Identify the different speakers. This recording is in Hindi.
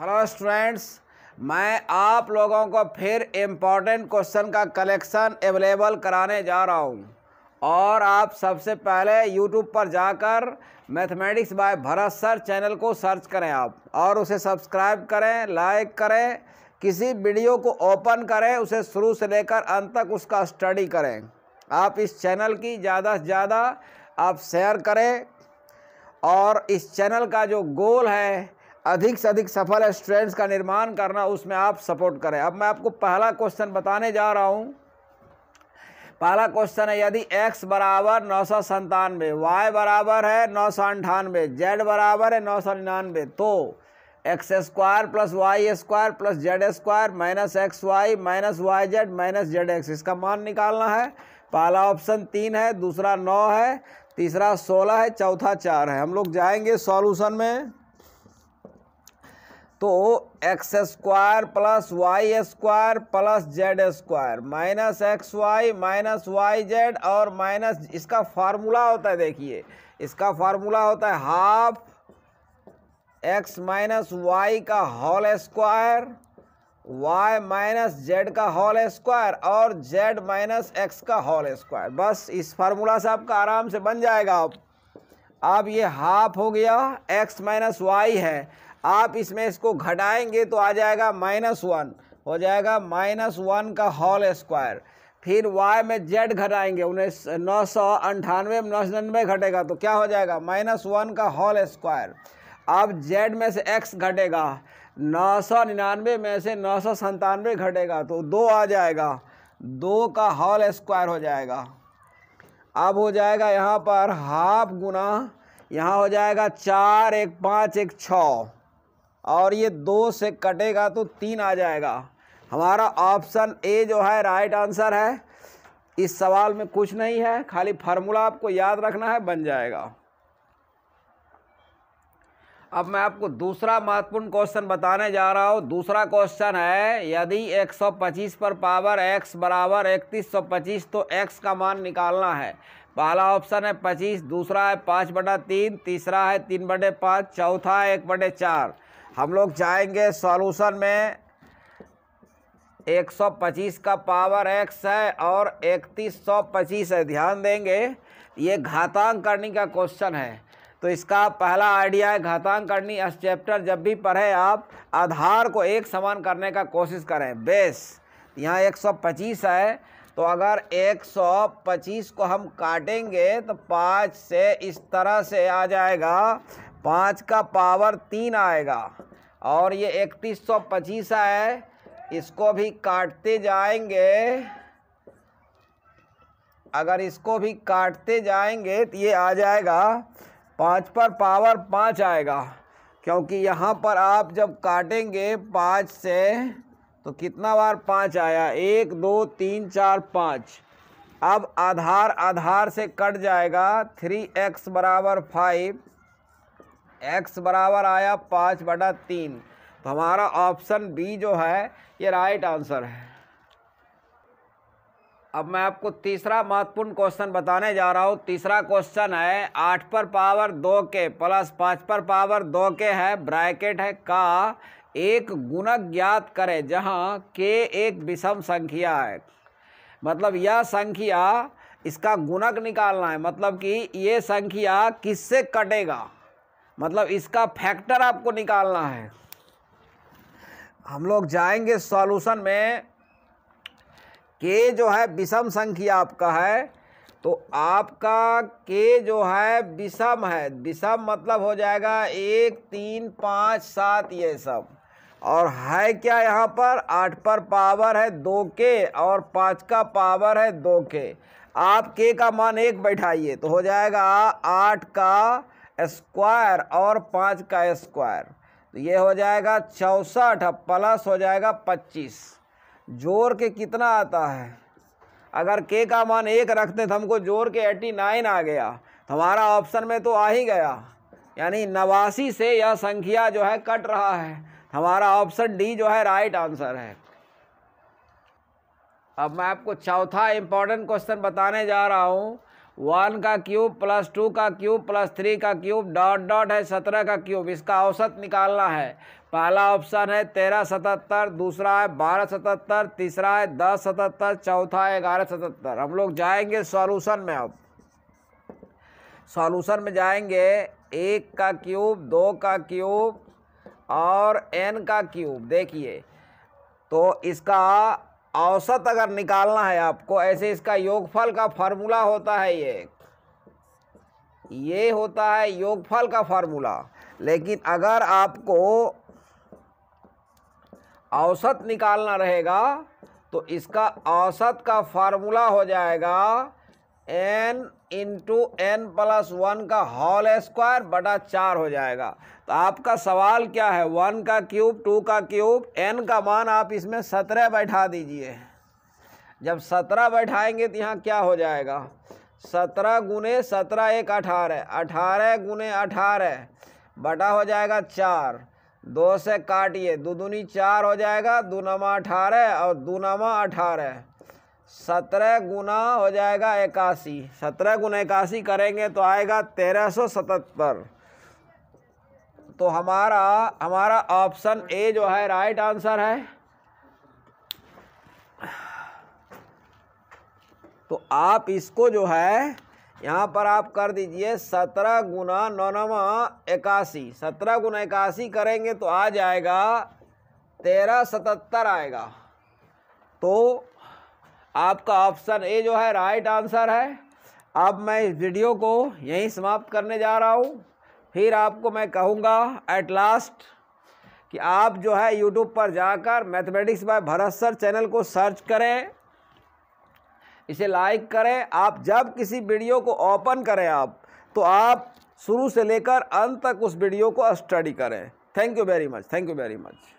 Speaker 1: हेलो स्टूडेंट्स मैं आप लोगों को फिर इम्पॉर्टेंट क्वेश्चन का कलेक्शन अवेलेबल कराने जा रहा हूँ और आप सबसे पहले यूट्यूब पर जाकर mathematics by Bharat sir channel को सर्च करें आप और उसे सब्सक्राइब करें लाइक करें किसी वीडियो को ओपन करें उसे शुरू से लेकर अंत तक उसका स्टडी करें आप इस चैनल की ज़्यादा से ज़्यादा आप शेयर करें और इस चैनल का जो गोल है अधिक से अधिक सफल स्टूडेंट्स का निर्माण करना उसमें आप सपोर्ट करें अब मैं आपको पहला क्वेश्चन बताने जा रहा हूँ पहला क्वेश्चन है यदि x बराबर नौ सौ संतानवे वाई बराबर है नौ सौ अंठानवे जेड बराबर है नौ सौ निन्यानवे तो X square plus Y square plus Z square minus X Y minus Y Z minus Z X इसका मान निकालना है पहला ऑप्शन तीन है दूसरा नौ है तीसरा सोलह है चौथा चार है हम लोग जाएंगे सॉल्यूशन में तो X square plus Y square plus Z square minus X Y minus Y Z और माइनस इसका फार्मूला होता है देखिए इसका फार्मूला होता है हाफ एक्स माइनस वाई का whole square Y minus Z का होल स्क्वायर और जेड माइनस एक्स का होल स्क्वायर बस इस फार्मूला से आपका आराम से बन जाएगा अब अब ये हाफ हो गया एक्स माइनस वाई है आप इसमें इसको घटाएंगे तो आ जाएगा माइनस वन हो जाएगा माइनस वन का होल स्क्वायर फिर y में z घटाएंगे उन्नीस नौ सौ अंठानवे नौ सौ नन्वे घटेगा तो क्या हो जाएगा माइनस वन का होल स्क्वायर अब z में से x घटेगा नौ सौ निन्यानवे में से नौ सौ संतानवे घटेगा तो दो आ जाएगा दो का होल स्क्वायर हो जाएगा अब हो जाएगा यहाँ पर हाफ गुना यहाँ हो जाएगा चार एक पाँच एक छः और ये दो से कटेगा तो तीन आ जाएगा हमारा ऑप्शन ए जो है राइट आंसर है इस सवाल में कुछ नहीं है खाली फार्मूला आपको याद रखना है बन जाएगा अब मैं आपको दूसरा महत्वपूर्ण क्वेश्चन बताने जा रहा हूँ दूसरा क्वेश्चन है यदि 125 पर पावर x बराबर इकतीस तो x का मान निकालना है पहला ऑप्शन है 25 दूसरा है पाँच बटा तीन तीसरा है तीन बटे पाँच चौथा है एक बटे चार हम लोग चाहेंगे सॉल्यूशन में 125 का पावर एक्स है और 3125 है ध्यान देंगे ये घातांक करनी का क्वेश्चन है तो इसका पहला आइडिया है घातांक करनी इस चैप्टर जब भी पढ़ें आप आधार को एक समान करने का कोशिश करें बेस यहाँ 125 है तो अगर 125 को हम काटेंगे तो पाँच से इस तरह से आ जाएगा पाँच का पावर तीन आएगा और ये इकतीस सौ पच्चीस है इसको भी काटते जाएंगे अगर इसको भी काटते जाएंगे तो ये आ जाएगा पाँच पर पावर पाँच आएगा क्योंकि यहाँ पर आप जब काटेंगे पाँच से तो कितना बार पाँच आया एक दो तीन चार पाँच अब आधार आधार से कट जाएगा थ्री एक्स बराबर फाइव एक्स बराबर आया पाँच बटा तीन तो हमारा ऑप्शन बी जो है ये राइट आंसर है अब मैं आपको तीसरा महत्वपूर्ण क्वेश्चन बताने जा रहा हूँ तीसरा क्वेश्चन है आठ पर पावर दो के प्लस पाँच पर पावर दो के है ब्रैकेट है का एक गुणक ज्ञात करें जहाँ के एक विषम संख्या है मतलब यह संख्या इसका गुणक निकालना है मतलब कि ये संख्या किससे कटेगा मतलब इसका फैक्टर आपको निकालना है हम लोग जाएंगे सॉल्यूशन में के जो है विषम संख्या आपका है तो आपका के जो है विषम है विषम मतलब हो जाएगा एक तीन पाँच सात ये सब और है क्या यहाँ पर आठ पर पावर है दो के और पाँच का पावर है दो के आप के का मान एक बैठाइए तो हो जाएगा आठ का स्क्वायर और पाँच का स्क्वायर तो ये हो जाएगा चौंसठ प्लस हो जाएगा पच्चीस जोर के कितना आता है अगर के का मान एक रखते तो हमको जोर के एट्टी नाइन आ गया तो हमारा ऑप्शन में तो आ ही गया यानी नवासी से यह संख्या जो है कट रहा है हमारा ऑप्शन डी जो है राइट आंसर है अब मैं आपको चौथा इम्पॉर्टेंट क्वेश्चन बताने जा रहा हूँ वन का क्यूब प्लस टू का क्यूब प्लस थ्री का क्यूब डॉट डॉट है सत्रह का क्यूब इसका औसत निकालना है पहला ऑप्शन है तेरह सतहत्तर दूसरा है बारह सतहत्तर तीसरा है दस सतहत्तर चौथा है ग्यारह सतहत्तर हम लोग जाएंगे सॉल्यूशन में अब सॉल्यूशन में जाएंगे एक का क्यूब दो का क्यूब और एन का क्यूब देखिए तो इसका औसत अगर निकालना है आपको ऐसे इसका योगफल का फार्मूला होता है ये ये होता है योगफल का फार्मूला लेकिन अगर आपको औसत निकालना रहेगा तो इसका औसत का फार्मूला हो जाएगा N into N plus one का होल स्क्वायर बटा चार हो जाएगा तो आपका सवाल क्या है वन का क्यूब टू का क्यूब एन का मान आप इसमें सत्रह बैठा दीजिए जब सत्रह बैठाएंगे तो यहाँ क्या हो जाएगा सत्रह गुने सत्रह एक अठारह अठारह गुने अठारह बटा हो जाएगा चार दो से काटिए दो दूनी चार हो जाएगा दो नमा अठारह और दो नमा अठारह सत्रह गुना हो जाएगा इक्यासी सत्रह गुना इक्यासी करेंगे तो आएगा तेरह सौ सतहत्तर तो हमारा हमारा ऑप्शन ए जो है राइट आंसर है तो आप इसको जो है यहाँ पर आप कर दीजिए सत्रह गुना नौनवा इक्यासी सत्रह गुना इक्यासी करेंगे तो आ जाएगा तेरह सतहत्तर आएगा तो आपका ऑप्शन ए जो है राइट आंसर है अब मैं इस वीडियो को यहीं समाप्त करने जा रहा हूँ फिर आपको मैं कहूँगा एट लास्ट कि आप जो है यूट्यूब पर जाकर mathematics by Bharat sir channel को सर्च करें इसे लाइक करें आप जब किसी वीडियो को ओपन करें आप तो आप शुरू से लेकर अंत तक उस वीडियो को स्टडी करें thank you very much thank you very much